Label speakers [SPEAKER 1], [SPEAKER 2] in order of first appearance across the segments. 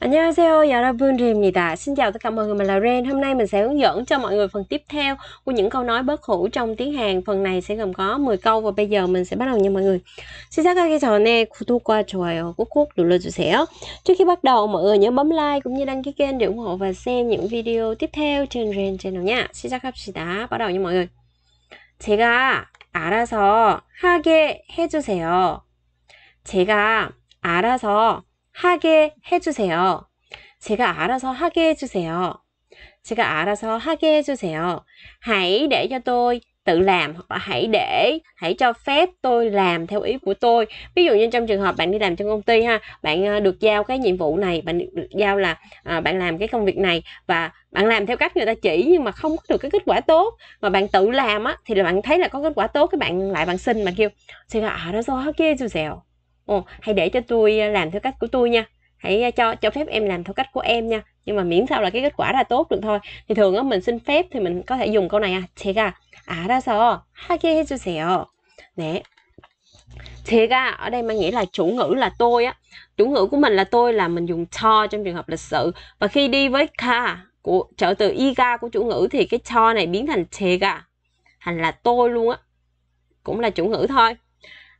[SPEAKER 1] 안녕하세요, 여러분들입니다. Xin chào tất cả mọi người, mình là Ren. Hôm nay mình sẽ hướng dẫn cho mọi người phần tiếp theo của những câu nói bất hủ trong tiếng Hàn. Phần này sẽ gồm có 10 câu và bây giờ mình sẽ bắt đầu nha mọi người. 시작하기 전에 구독과 좋아요 꾹꾹 눌러주세요. Trước khi bắt đầu, mọi người nhớ bấm like cũng như đăng ký kênh để ủng hộ và xem những video tiếp theo trên Ren Channel nha. 시작합시다. Bắt đầu nha mọi người. 제가 알아서 하게 해주세요. 제가 알아서 하게 해주세요. 제가 알아서 하게 해주세요. 제가 알아서 하게 해주세요. Hãy để cho tôi tự làm hoặc là hãy để hãy cho phép tôi làm theo ý của tôi ví dụ như trong trường hợp bạn đi làm trong công ty ha bạn à, được giao cái nhiệm vụ này bạn được giao là à, bạn làm cái công việc này và bạn làm theo cách người ta chỉ nhưng mà không có được cái kết quả tốt mà bạn tự làm á thì là bạn thấy là có kết quả tốt các bạn lại bạn xin bạn kêu xin à, do kia 하게 해주세요 ồ hãy để cho tôi à, làm theo cách của tôi nha hãy à, cho cho phép em làm theo cách của em nha nhưng mà miễn sao là cái kết quả là tốt được thôi thì thường á mình xin phép thì mình có thể dùng câu này à à ra 제가 알아서 하게 해주세요 nè 제가 ở đây mang nghĩa là chủ ngữ là tôi á chủ ngữ của mình là tôi là mình dùng cho trong trường hợp lịch sự và khi đi với ka của trợ từ iga của chủ ngữ thì cái cho này biến thành 제가 thành là tôi luôn á cũng là chủ ngữ thôi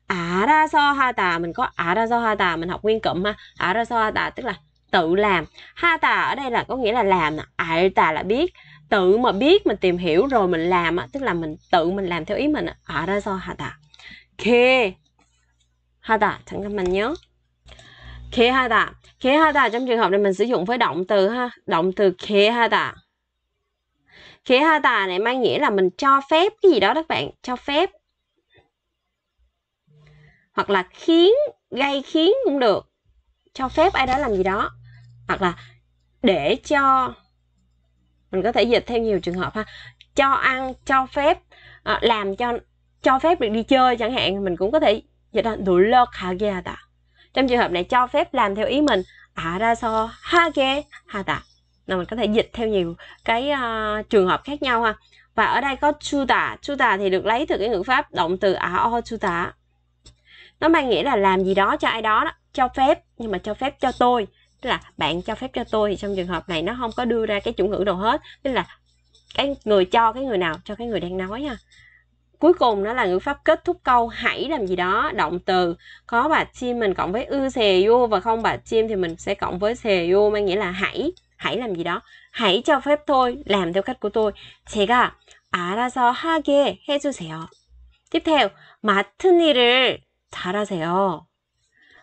[SPEAKER 1] 알아서 하다 mình có 알아서 하다 mình học nguyên cụm ha 알아서 tức là tự làm 하다 ở đây là có nghĩa là làm 알다 là biết tự mà biết mình tìm hiểu rồi mình làm á tức là mình tự mình làm theo ý mình 알아서 하다 개 하다 mình nhớ 개 하다 개 하다 trong trường hợp này mình sử dụng với động từ ha động từ 개 하다 개 하다 này mang nghĩa là mình cho phép cái gì đó các bạn cho phép hoặc là khiến gây khiến cũng được cho phép ai đó làm gì đó hoặc là để cho mình có thể dịch theo nhiều trường hợp ha cho ăn cho phép à, làm cho cho phép được đi chơi chẳng hạn mình cũng có thể dịch là đủ lợt hạ ghê ta trong trường hợp này cho phép làm theo ý mình à ra so ha ghê ha ta là mình có thể dịch theo nhiều cái uh, trường hợp khác nhau ha và ở đây có chuta chuta thì được lấy từ cái ngữ pháp động từ a à o chuta nó mang nghĩa là làm gì đó cho ai đó, đó cho phép nhưng mà cho phép cho tôi tức là bạn cho phép cho tôi thì trong trường hợp này nó không có đưa ra cái chủ ngữ đâu hết tức là cái người cho cái người nào cho cái người đang nói ha cuối cùng nó là ngữ pháp kết thúc câu hãy làm gì đó động từ có bà chim mình cộng với ư xề vô và không bà chim thì mình sẽ cộng với xề vô mang nghĩa là hãy hãy làm gì đó hãy cho phép thôi làm theo cách của tôi 제가 알아서 하게 해주세요 tiếp theo 맡은 일을 잘하세요.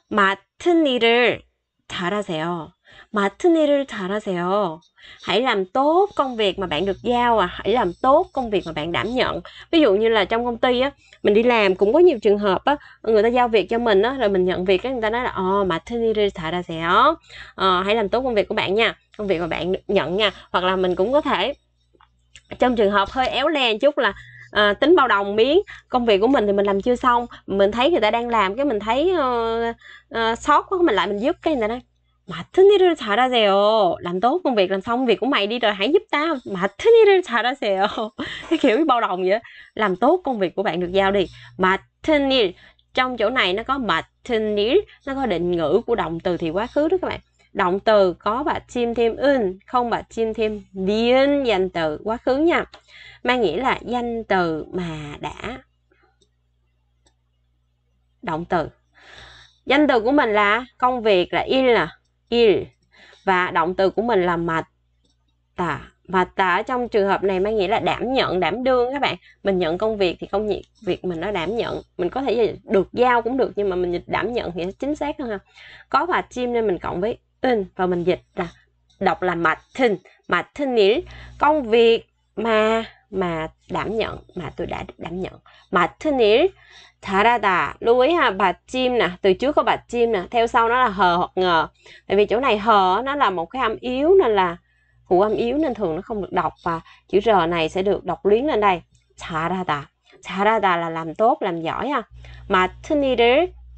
[SPEAKER 1] 맡은 일을 잘하세요. 맡은 일을 잘하세요. Hãy làm tốt công việc mà bạn được giao à, hãy làm tốt công việc mà bạn đảm nhận. Ví dụ như là trong công ty á, mình đi làm cũng có nhiều trường hợp á, người ta giao việc cho mình á, rồi mình nhận việc á, người ta nói là ồ, ờ, 맡은 일을 잘하세요. Ờ, hãy làm tốt công việc của bạn nha, công việc mà bạn nhận nha. Hoặc là mình cũng có thể trong trường hợp hơi éo le chút là à, tính bao đồng miếng công việc của mình thì mình làm chưa xong mình thấy người ta đang làm cái mình thấy uh, uh, sót quá mình lại mình giúp cái này ta mà thứ ni rồi thả ra rồi làm tốt công việc làm xong việc của mày đi rồi hãy giúp tao mà thứ ni rồi thả ra rồi cái kiểu như bao đồng vậy làm tốt công việc của bạn được giao đi mà thứ trong chỗ này nó có mà thứ nó có định ngữ của động từ thì quá khứ đó các bạn động từ có bạn chim thêm in không bạn chim thêm điên danh từ quá khứ nha mang nghĩa là danh từ mà đã động từ danh từ của mình là công việc là in là il và động từ của mình là mạch tà mà tả trong trường hợp này mang nghĩa là đảm nhận đảm đương các bạn mình nhận công việc thì công việc việc mình nó đảm nhận mình có thể được giao cũng được nhưng mà mình đảm nhận thì chính xác hơn ha có và chim nên mình cộng với ơn và mình dịch là đọc là mà thinh mà thinh nghĩa công việc mà mà đảm nhận mà tôi đã đảm nhận mà thinh ra đà lưu ý ha bà chim nè từ trước có bà chim nè theo sau nó là hờ hoặc ngờ tại vì chỗ này hờ nó là một cái âm yếu nên là phụ âm yếu nên thường nó không được đọc và chữ r này sẽ được đọc luyến lên đây ra đà ra đà là làm tốt làm giỏi ha mà thinh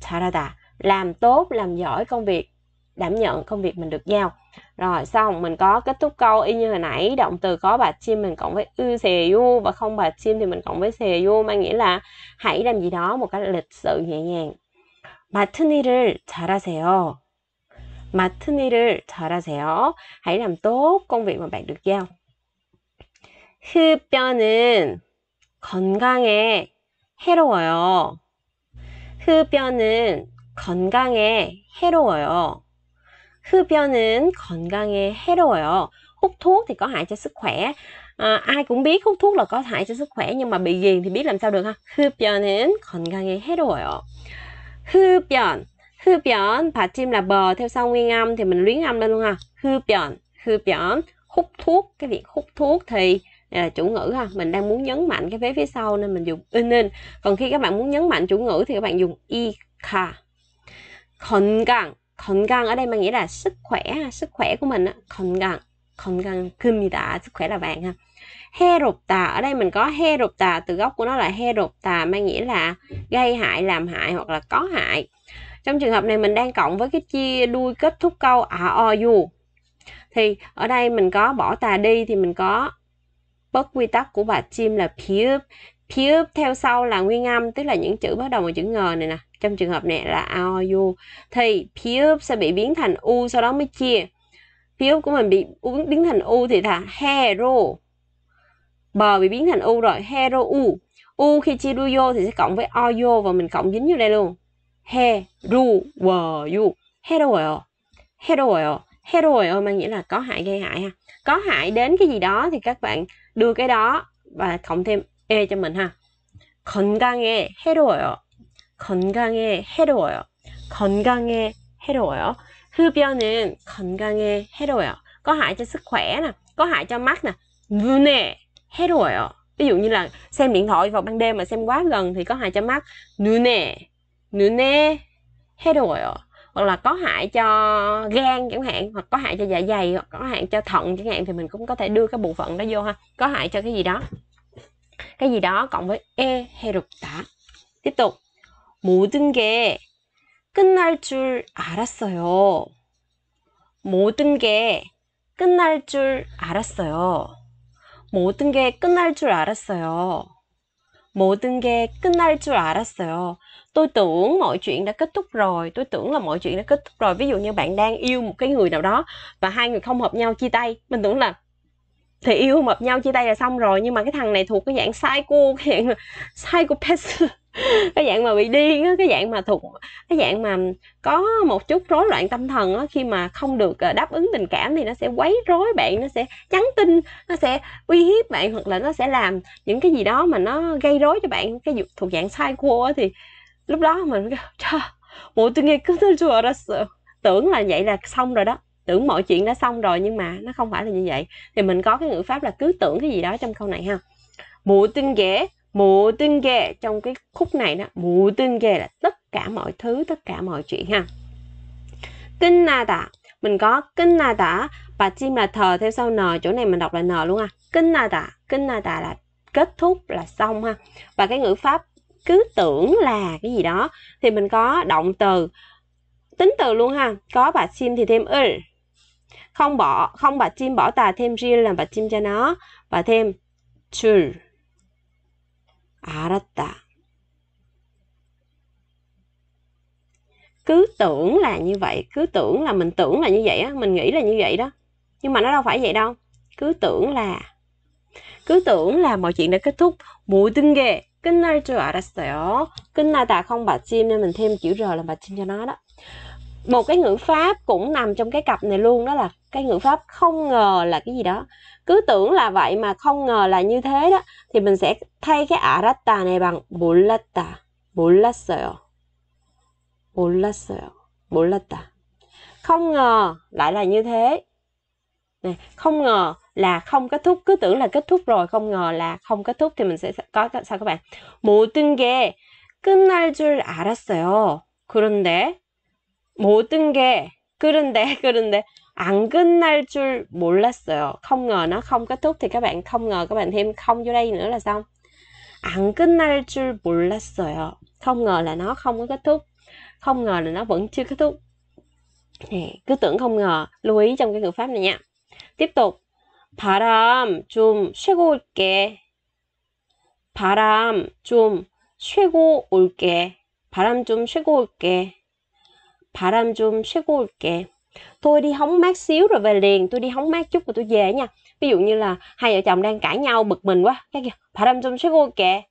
[SPEAKER 1] ra đà làm tốt làm giỏi công việc đảm nhận công việc mình được giao rồi xong mình có kết thúc câu y như hồi nãy động từ có bà chim mình cộng với ư xè du và không bà chim thì mình cộng với xè du mang nghĩa là hãy làm gì đó một cách lịch sự nhẹ nhàng 맡은 일을 잘하세요 맡은 일을 잘하세요 hãy làm tốt công việc mà bạn được giao 흡뼈는 건강에 해로워요 흡뼈는 건강에 해로워요 흡연은 건강에 해로워요. Hút thuốc thì có hại cho sức khỏe. À, ai cũng biết hút thuốc là có hại cho sức khỏe nhưng mà bị nghiện thì biết làm sao được ha. 흡연은 건강에 해로워요. 흡연 흡연 받침 là bờ theo sau nguyên âm thì mình luyến âm lên luôn ha. 흡연 흡연 hút thuốc cái việc hút thuốc thì là chủ ngữ ha mình đang muốn nhấn mạnh cái vế phía sau nên mình dùng in in còn khi các bạn muốn nhấn mạnh chủ ngữ thì các bạn dùng i kha 건강 건강 ở đây mang nghĩa là sức khỏe sức khỏe của mình 건강 건강금이다 sức khỏe là vàng ha he 해롭다 ở đây mình có he 해롭다 từ gốc của nó là he 해롭다 mang nghĩa là gây hại làm hại hoặc là có hại trong trường hợp này mình đang cộng với cái chia đuôi kết thúc câu o aoyu thì ở đây mình có bỏ tà đi thì mình có bất quy tắc của bà chim là phía phía theo sau là nguyên âm tức là những chữ bắt đầu bằng chữ ngờ này nè trong trường hợp này là are you thì pube sẽ bị biến thành u sau đó mới chia pube của mình bị biến thành u thì là hero bờ bị biến thành u rồi hero u u khi chia đuôi vô thì sẽ cộng với oyo và mình cộng dính vô đây luôn hero ru were you hero were hero were hero were mang nghĩa là có hại gây hại ha có hại đến cái gì đó thì các bạn đưa cái đó và cộng thêm e cho mình ha 건강에 해로워요. 건강에 해로워요. 건강에 해로워요. 흡연은 건강에 해로워요. Có hại cho sức khỏe nè, có hại cho mắt nè, 눈에 해로워요. Ví dụ như là xem điện thoại vào ban đêm mà xem quá gần thì có hại cho mắt. 눈에, 눈에 해로워요. Hoặc là có hại cho gan chẳng hạn, hoặc có hại cho dạ dày, hoặc có hại cho thận chẳng hạn thì mình cũng có thể đưa cái bộ phận đó vô ha. Có hại cho cái gì đó. Cái gì đó cộng với e 해롭다. Tiếp tục. 모든 게 끝날 줄 알았어요. 모든 게 끝날 줄 알았어요. 모든 게 끝날 줄 알았어요. 모든 게 끝날 줄 알았어요. Tôi tưởng mọi chuyện đã kết thúc rồi. Tôi tưởng là mọi chuyện đã kết thúc rồi. Ví dụ như bạn đang yêu một cái người nào đó và hai người không hợp nhau chia tay. Mình tưởng là thì yêu mập nhau chia tay là xong rồi nhưng mà cái thằng này thuộc cái dạng psycho cái dạng psychopath cái dạng mà bị điên á cái dạng mà thuộc cái dạng mà có một chút rối loạn tâm thần á khi mà không được ờ, đáp ứng tình cảm thì nó sẽ quấy rối bạn nó sẽ trắng tin nó sẽ uy hiếp bạn hoặc là nó sẽ làm những cái gì đó mà nó gây rối cho bạn cái thuộc dạng psycho á thì lúc đó mình kêu trời bộ tôi nghe cứ tưởng là vậy là xong rồi đó tưởng mọi chuyện đã xong rồi nhưng mà nó không phải là như vậy thì mình có cái ngữ pháp là cứ tưởng cái gì đó trong câu này ha mụ tinh ghẻ mụ tinh ghẻ trong cái khúc này đó mụ tinh ghẻ là tất cả mọi thứ tất cả mọi chuyện ha kinh na tạ mình có kinh na tạ bà chim là thờ theo sau n chỗ này mình đọc là n luôn ha kinh na tạ kinh na tạ là kết thúc là xong ha và cái ngữ pháp cứ tưởng là cái gì đó thì mình có động từ tính từ luôn ha có bà chim thì thêm ư không bỏ không bà chim bỏ tà thêm riêng làm bà chim cho nó và thêm 줄 arata cứ tưởng là như vậy cứ tưởng là mình tưởng là như vậy á mình nghĩ là như vậy đó nhưng mà nó đâu phải vậy đâu cứ tưởng là cứ tưởng là mọi chuyện đã kết thúc kinh 모든 게 끝날 kinh 알았어요 끝나다 không bà chim nên mình thêm chữ r làm bà chim cho nó đó một cái ngữ pháp cũng nằm trong cái cặp này luôn đó là cái ngữ pháp không ngờ là cái gì đó cứ tưởng là vậy mà không ngờ là như thế đó thì mình sẽ thay cái aratta này bằng bulatta bulaseo bulaseo bulatta không ngờ lại là như thế này, không ngờ là không kết thúc cứ tưởng là kết thúc rồi không ngờ là không kết thúc thì mình sẽ có sao các bạn 모든 게 끝날 줄 알았어요 그런데 모든 게 그런데 그런데 안 끝날 줄 몰랐어요. Không ngờ nó không kết thúc thì các bạn không ngờ các bạn thêm không vô đây nữa là xong. 안 끝날 줄 몰랐어요. Không ngờ là nó không có kết thúc. Không ngờ là nó vẫn chưa kết thúc. 네, cứ tưởng không ngờ. Lưu ý trong cái ngữ pháp này nha. Tiếp tục. 바람 좀 쉬고 올게. 바람 좀 쉬고 올게. 바람 좀 쉬고 올게. ram 바람 좀 쐬고 kệ. Tôi đi hóng mát xíu rồi về liền, tôi đi hóng mát chút rồi tôi về nha. Ví dụ như là hai vợ chồng đang cãi nhau bực mình quá, cái ram 바람 좀 쐬고 kệ.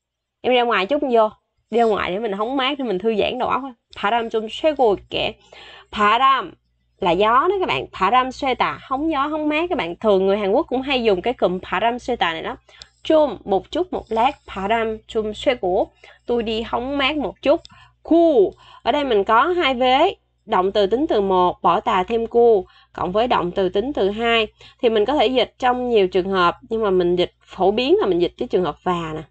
[SPEAKER 1] Em ra ngoài chút vô. Đi ra ngoài để mình hóng mát để mình thư giãn đầu óc. ram 바람 좀 kệ. 올게. ram là gió đó các bạn ram xe tà hóng gió hóng mát các bạn thường người Hàn Quốc cũng hay dùng cái cụm ram xe tà này lắm chum một chút một lát ram chum sueta của tôi đi hóng mát một chút cool ở đây mình có hai vế động từ tính từ một bỏ tà thêm cu cộng với động từ tính từ hai thì mình có thể dịch trong nhiều trường hợp nhưng mà mình dịch phổ biến là mình dịch cái trường hợp và nè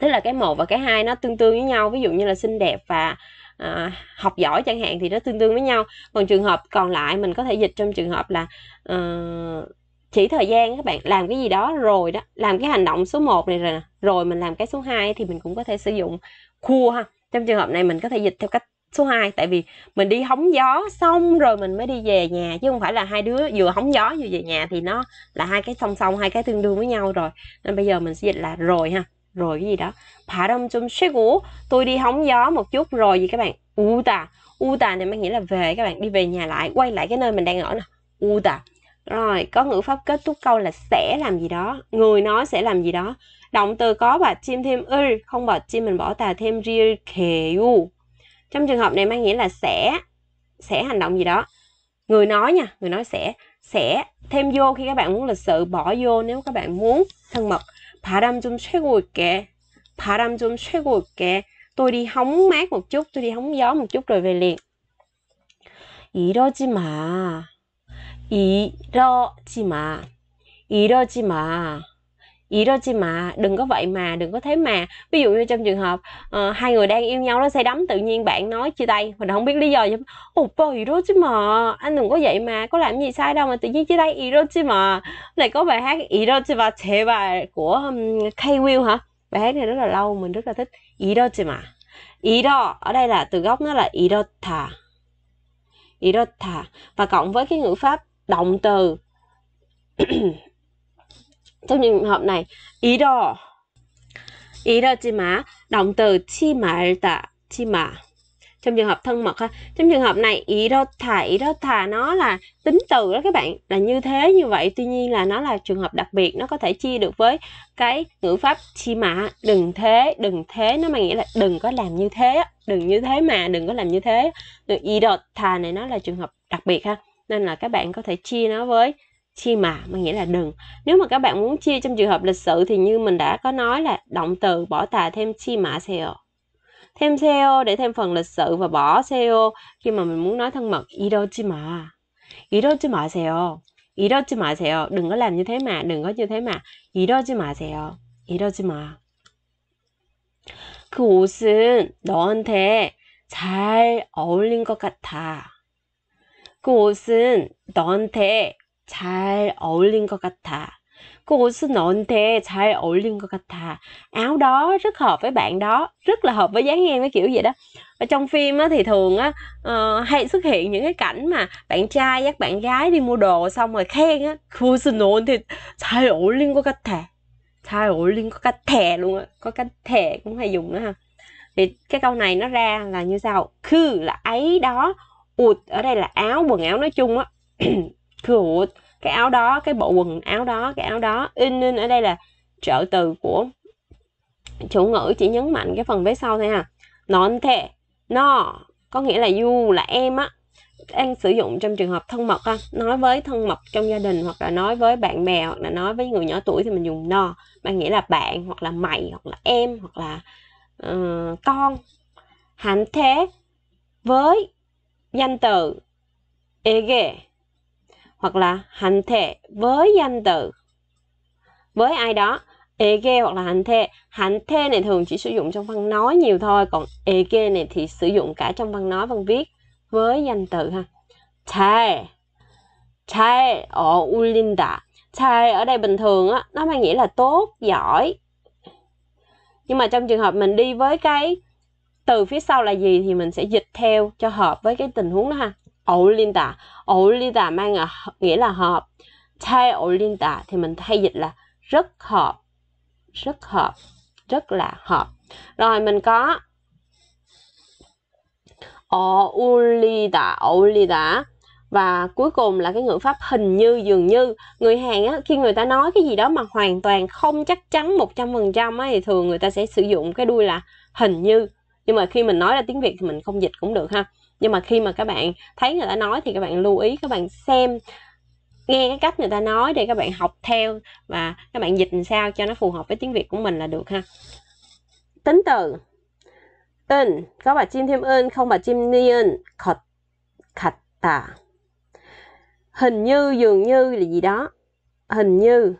[SPEAKER 1] tức là cái một và cái hai nó tương tương với nhau ví dụ như là xinh đẹp và à, học giỏi chẳng hạn thì nó tương tương với nhau còn trường hợp còn lại mình có thể dịch trong trường hợp là uh, chỉ thời gian các bạn làm cái gì đó rồi đó làm cái hành động số 1 này rồi rồi mình làm cái số 2 thì mình cũng có thể sử dụng cua ha trong trường hợp này mình có thể dịch theo cách số 2 tại vì mình đi hóng gió xong rồi mình mới đi về nhà chứ không phải là hai đứa vừa hóng gió vừa về nhà thì nó là hai cái song song hai cái tương đương với nhau rồi nên bây giờ mình sẽ dịch là rồi ha rồi cái gì đó 바람 좀 쉬고 tôi đi hóng gió một chút rồi gì các bạn u tà u tà này mới nghĩa là về các bạn đi về nhà lại quay lại cái nơi mình đang ở nè u tà rồi có ngữ pháp kết thúc câu là sẽ làm gì đó người nói sẽ làm gì đó động từ có và chim thêm ư không bỏ chim mình bỏ tà thêm riêng kề u trong trường hợp này mang nghĩa là sẽ sẽ hành động gì đó người nói nha người nói sẽ sẽ thêm vô khi các bạn muốn lịch sự bỏ vô nếu các bạn muốn thân mật 바람 좀 쐬고 올게 바람 좀 쐬고 올게 tôi đi hóng mát một chút tôi đi hóng gió một chút rồi về liền 이러지 마 이러지 마 이러지 마 gì đó chứ mà đừng có vậy mà đừng có thế mà ví dụ như trong trường hợp uh, hai người đang yêu nhau nó say đắm tự nhiên bạn nói chia tay mình không biết lý do chứ ồ bơ đó chứ mà anh đừng có vậy mà có làm gì sai đâu mà tự nhiên chia tay gì đó chứ mà Lại có bài hát gì đó chứ mà thế bài của um, Kay Will hả bài hát này rất là lâu mình rất là thích gì đó chứ mà ý đó ở đây là từ gốc nó là ý đó thà ý đó thà và cộng với cái ngữ pháp động từ trong trường hợp này 이러 이러지마 động từ chi mà ta chi mà trong trường hợp thân mật ha trong trường hợp này 이렇다 이렇다 nó là tính từ đó các bạn là như thế như vậy tuy nhiên là nó là trường hợp đặc biệt nó có thể chia được với cái ngữ pháp chi mà đừng thế đừng thế nó mang nghĩa là đừng có làm như thế đừng như thế mà đừng có làm như thế rồi 이렇다 này nó là trường hợp đặc biệt ha nên là các bạn có thể chia nó với chi mà mà nghĩa là đừng nếu mà các bạn muốn chia trong trường hợp lịch sự thì như mình đã có nói là động từ bỏ tà thêm chi mà seo thêm seo để thêm phần lịch sự và bỏ seo khi mà mình muốn nói thân mật chi mà chi mà seo chi mà seo đừng có làm như thế mà đừng có như thế mà chi mà seo chi mà 그 옷은 너한테 잘 어울린 것 같아. 그 옷은 너한테 잘 어울린 것 같아. Cô 옷은 너한테 잘 어울린 것 같아. Áo đó rất hợp với bạn đó, rất là hợp với dáng em cái kiểu vậy đó. Ở trong phim á, thì thường á, uh, hay xuất hiện những cái cảnh mà bạn trai dắt bạn gái đi mua đồ xong rồi khen á. Cô 옷은 너한테 잘 어울린 것 같아. 잘 어울린 것 같아 luôn á. Có cách thẻ cũng hay dùng đó ha. Thì cái câu này nó ra là như sau. Cứ là ấy đó. Ụt ở đây là áo, quần áo nói chung á. good cái áo đó cái bộ quần áo đó cái áo đó in in ở đây là trợ từ của chủ ngữ chỉ nhấn mạnh cái phần phía sau thôi ha non thể no có nghĩa là you là em á đang sử dụng trong trường hợp thân mật ha nói với thân mật trong gia đình hoặc là nói với bạn bè hoặc là nói với người nhỏ tuổi thì mình dùng no mà nghĩa là bạn hoặc là mày hoặc là em hoặc là uh, con hạn thế với danh từ ege hoặc là hành thể với danh từ với ai đó ege hoặc là hành thê hành thê này thường chỉ sử dụng trong văn nói nhiều thôi còn ege này thì sử dụng cả trong văn nói văn viết với danh từ ha 잘, 잘 ulinda, 잘 ở đây bình thường á, nó mang nghĩa là tốt, giỏi. Nhưng mà trong trường hợp mình đi với cái từ phía sau là gì thì mình sẽ dịch theo cho hợp với cái tình huống đó ha. 어울린다. 어울리다 mang nghĩa là hợp. thay 어울린다 thì mình thay dịch là rất hợp. Rất hợp. Rất là hợp. Rồi mình có 어울리다, 어울리다 và cuối cùng là cái ngữ pháp hình như dường như người Hàn á khi người ta nói cái gì đó mà hoàn toàn không chắc chắn một trăm 100% á thì thường người ta sẽ sử dụng cái đuôi là hình như nhưng mà khi mình nói ra tiếng việt thì mình không dịch cũng được ha nhưng mà khi mà các bạn thấy người ta nói thì các bạn lưu ý các bạn xem nghe cái cách người ta nói để các bạn học theo và các bạn dịch làm sao cho nó phù hợp với tiếng việt của mình là được ha tính từ ơn có bà chim thêm ơn không bà chim ni ơn khật khật tà hình như dường như là gì đó hình như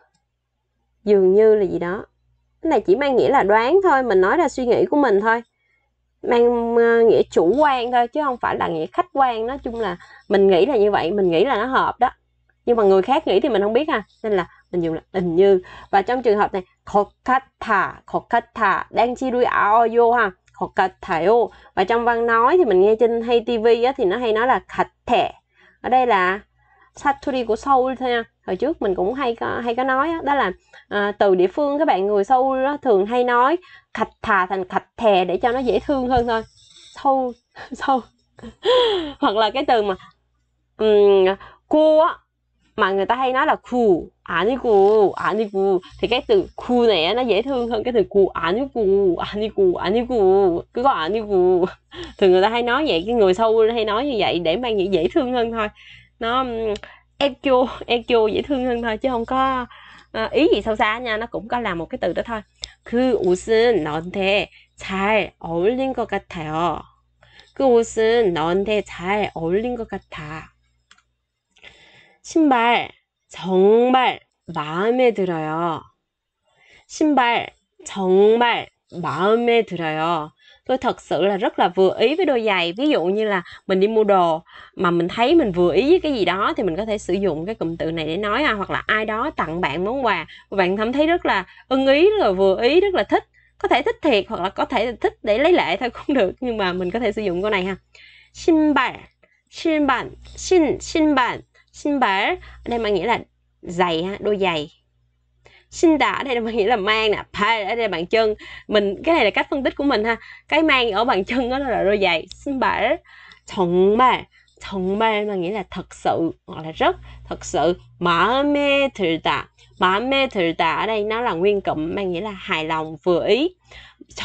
[SPEAKER 1] dường như là gì đó cái này chỉ mang nghĩa là đoán thôi mình nói ra suy nghĩ của mình thôi mang ờ, nghĩa chủ quan thôi chứ không phải là nghĩa khách quan nói chung là mình nghĩ là như vậy mình nghĩ là nó hợp đó nhưng mà người khác nghĩ thì mình không biết ha nên là mình dùng là tình như và trong trường hợp này kokata kokata đang chi đuôi vô ha kokatayo và trong văn nói thì mình nghe trên hay tivi á thì nó hay nói là khạch thẻ ở đây là satori của soul thôi nha hồi trước mình cũng hay có, hay có nói đó, đó là à, từ địa phương các bạn người sâu đó thường hay nói khạch thà thành khạch thè để cho nó dễ thương hơn thôi sâu sâu hoặc là cái từ mà um, cô á mà người ta hay nói là khu anh cu ni cu thì cái từ khu này nó dễ thương hơn cái từ cu anh cu anh cu ni cu cứ có à ni cu thường người ta hay nói vậy cái người sâu hay nói như vậy để mang những dễ thương hơn thôi nó em chua em chua dễ thương hơn thôi chứ không có uh, ý gì sâu xa nha nó cũng có là một cái từ đó thôi 그 옷은 너한테 잘 어울린 것 같아요 그 옷은 너한테 잘 어울린 것 같아 신발 정말 마음에 들어요 신발 정말 마음에 들어요 tôi thật sự là rất là vừa ý với đôi giày ví dụ như là mình đi mua đồ mà mình thấy mình vừa ý với cái gì đó thì mình có thể sử dụng cái cụm từ này để nói à hoặc là ai đó tặng bạn món quà bạn cảm thấy rất là ưng ý rất là vừa ý rất là thích có thể thích thiệt hoặc là có thể thích để lấy lệ thôi cũng được nhưng mà mình có thể sử dụng câu này ha xin bản xin bạn, xin xin bạn, xin bản ở đây mang nghĩa là giày ha đôi giày Shinda ở đây mình nghĩa là mang nè Pai ở đây là bàn chân mình cái này là cách phân tích của mình ha cái mang ở bàn chân đó là đôi giày Shinba thùng ba thùng ba mà nghĩa là thật sự hoặc là rất thật sự mở mê thử tạ mở mê thử tạ ở đây nó là nguyên cụm mang nghĩa là hài lòng vừa ý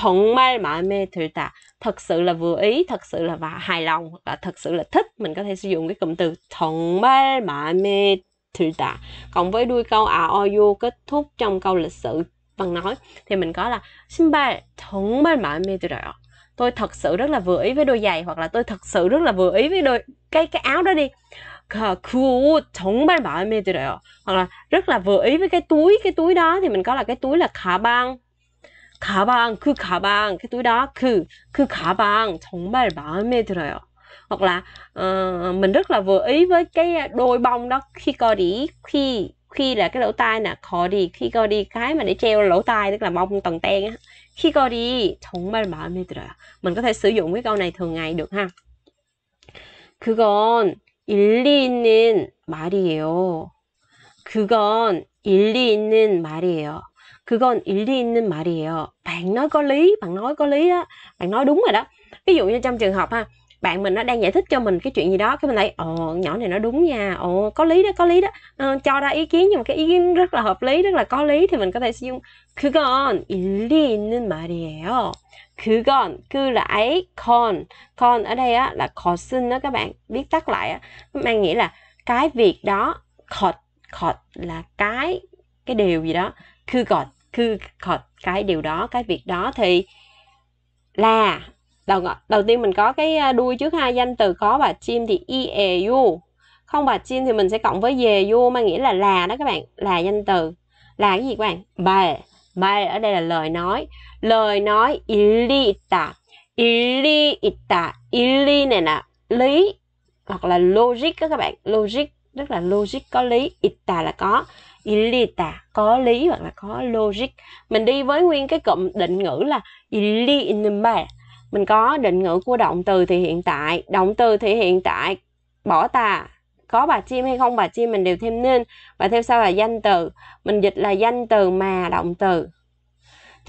[SPEAKER 1] thùng ba mở mê thử tạ thật sự là vừa ý thật sự là và hài lòng hoặc là thật sự là thích mình có thể sử dụng cái cụm từ thùng ba mở mê thủy tạ cộng với đuôi câu à o you kết thúc trong câu lịch sự bằng nói thì mình có là xin ba thống bên mãi mê tôi thật sự rất là vừa ý với đôi giày hoặc là tôi thật sự rất là vừa ý với đôi cái cái áo đó đi cool thống bên mãi mê hoặc là rất là vừa ý với cái túi cái túi đó thì mình có là cái túi là khả bang 가방 그 가방 cái túi đó 그그 가방 정말 마음에 들어요 hoặc là uh, mình rất là vừa ý với cái đôi bông đó khi co đi khi khi là cái lỗ tai nè khó đi khi co đi cái mà để treo lỗ tai tức là bông tần ten á khi co đi 정말 마음에 들어요 mình có thể sử dụng cái câu này thường ngày được ha 그건 일리 있는 말이에요 그건 일리 있는 말이에요 그건 일리 있는 말이에요 bạn nói có lý bạn nói có lý á bạn nói đúng rồi đó ví dụ như trong trường hợp ha bạn mình nó đang giải thích cho mình cái chuyện gì đó cái mình thấy ồ nhỏ này nó đúng nha ồ có lý đó có lý đó ờ, cho ra ý kiến nhưng mà cái ý kiến rất là hợp lý rất là có lý thì mình có thể sử dụng 그건 일리 있는 말이에요 그건 cứ lại con con ở đây á là 것은 đó các bạn viết tắt lại á mang nghĩa là cái việc đó khọt khọt là cái cái điều gì đó cứ gọt, cứ got cái điều đó cái việc đó thì là đầu đầu tiên mình có cái à, đuôi trước hai danh từ có và chim thì y e u không và chim thì mình sẽ cộng với về vua mang nghĩa là là đó các bạn là danh từ là cái gì các bạn bài bài ở đây là lời nói lời nói ilita ilita ili này nè lý hoặc là logic đó các bạn logic rất là logic có lý ita là có ilita có lý hoặc là có logic mình đi với nguyên cái cụm định ngữ là ili mình có định ngữ của động từ thì hiện tại động từ thì hiện tại bỏ tà có bà chim hay không bà chim mình đều thêm nên và theo sau là danh từ mình dịch là danh từ mà động từ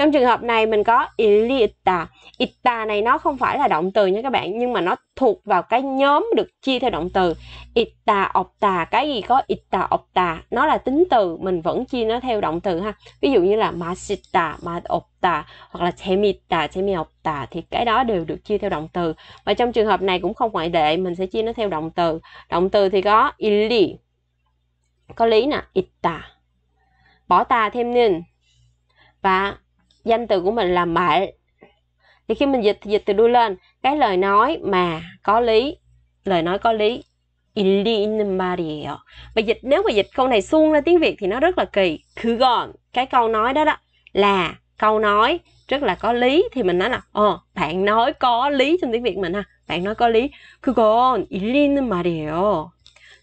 [SPEAKER 1] trong trường hợp này mình có ilita ita này nó không phải là động từ nha các bạn nhưng mà nó thuộc vào cái nhóm được chia theo động từ ita opta cái gì có ita opta nó là tính từ mình vẫn chia nó theo động từ ha ví dụ như là masita opta hoặc là temita temiopta thì cái đó đều được chia theo động từ và trong trường hợp này cũng không ngoại lệ mình sẽ chia nó theo động từ động từ thì có ili có lý nè ita bỏ ta thêm nên và danh từ của mình là mệ thì khi mình dịch thì dịch từ đuôi lên cái lời nói mà có lý lời nói có lý Illimario và dịch nếu mà dịch câu này xuống ra tiếng Việt thì nó rất là kỳ cứ gọn cái câu nói đó đó là câu nói rất là có lý thì mình nói là ờ bạn nói có lý trong tiếng Việt mình ha bạn nói có lý 그건 일리는 말이에요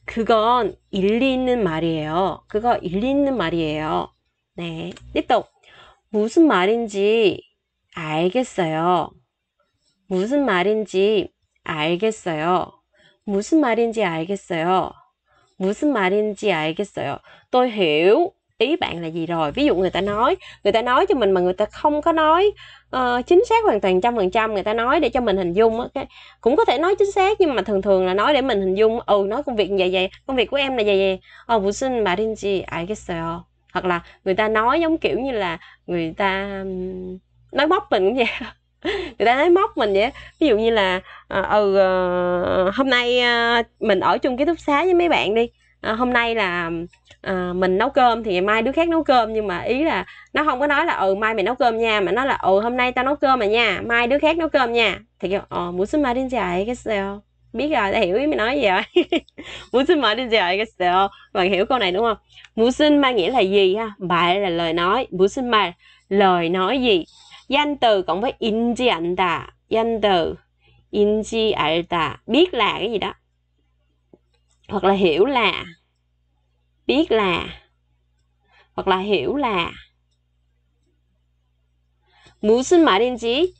[SPEAKER 1] 그건 일리는 말이에요 그거 일리는 말이에요 네 tiếp tục 무슨 말인지 알겠어요. 무슨 말인지 알겠어요. 무슨 말인지 알겠어요. 무슨 말인지 알겠어요. Tôi hiểu ý bạn là gì rồi. Ví dụ người ta nói, người ta nói cho mình mà người ta không có nói uh, chính xác hoàn toàn trăm phần trăm. Người ta nói để cho mình hình dung. Okay. Cũng có thể nói chính xác nhưng mà thường thường là nói để mình hình dung. Ừ, nói công việc như vậy vậy. Công việc của em là vậy vậy. 어, ờ, 무슨 말인지 알겠어요 hoặc là người ta nói giống kiểu như là người ta nói móc mình cũng vậy người ta nói móc mình vậy ví dụ như là à, ừ uh, hôm nay uh, mình ở chung ký túc xá với mấy bạn đi à, hôm nay là à, mình nấu cơm thì ngày mai đứa khác nấu cơm nhưng mà ý là nó không có nói là ừ mai mày nấu cơm nha mà nó là ừ hôm nay tao nấu cơm mà nha mai đứa khác nấu cơm nha thì kiểu ờ muốn xin mai đến giải cái sao biết rồi đã hiểu ý mày nói gì rồi muốn xin mời đến giờ cái bạn hiểu câu này đúng không muốn xin mang nghĩa là gì ha bài là lời nói muốn xin mang lời nói gì danh từ cộng với inji ảnh ta danh từ inji ảnh ta biết là cái gì đó hoặc là hiểu là biết là hoặc là hiểu là muốn xin mở đến chí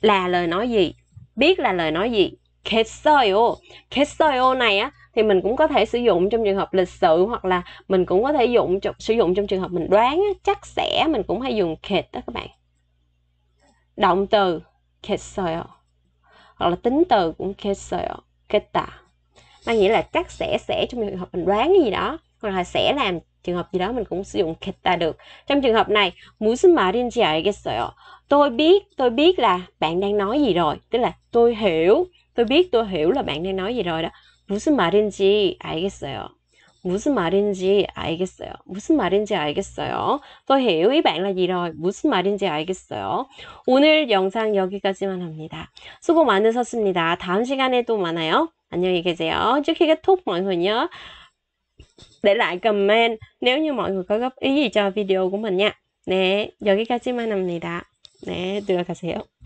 [SPEAKER 1] là lời nói gì biết là lời nói gì 겠어요. 겠어요 này á thì mình cũng có thể sử dụng trong trường hợp lịch sự hoặc là mình cũng có thể dụng sử dụng trong trường hợp mình đoán chắc sẽ mình cũng hay dùng ket đó các bạn. Động từ 겠어요. Hoặc là tính từ cũng 겠어요. 겠다. Mang nghĩa là chắc sẽ sẽ trong trường hợp mình đoán cái gì đó hoặc là sẽ làm trường hợp gì đó mình cũng sử dụng 겠다 được. Trong trường hợp này, 무슨 말인지 알겠어요. Tôi biết, tôi biết là bạn đang nói gì rồi, tức là tôi hiểu tôi biết tôi hiểu là bạn đang nói gì rồi đó. 무슨 말인지 알겠어요. 무슨 말인지 알겠어요. 무슨 말인지 알겠어요. tôi hiểu ý bạn là gì rồi. 무슨 말인지 알겠어요. 오늘 영상 여기까지만 합니다. 수고 많으셨습니다. 다음 시간에 또 만나요. 안녕히 계세요. Trước khi kết thúc mọi người nhớ để lại comment nếu như mọi người có góp ý gì cho video của mình nha. 네, 여기까지만 합니다. 네, 들어가세요.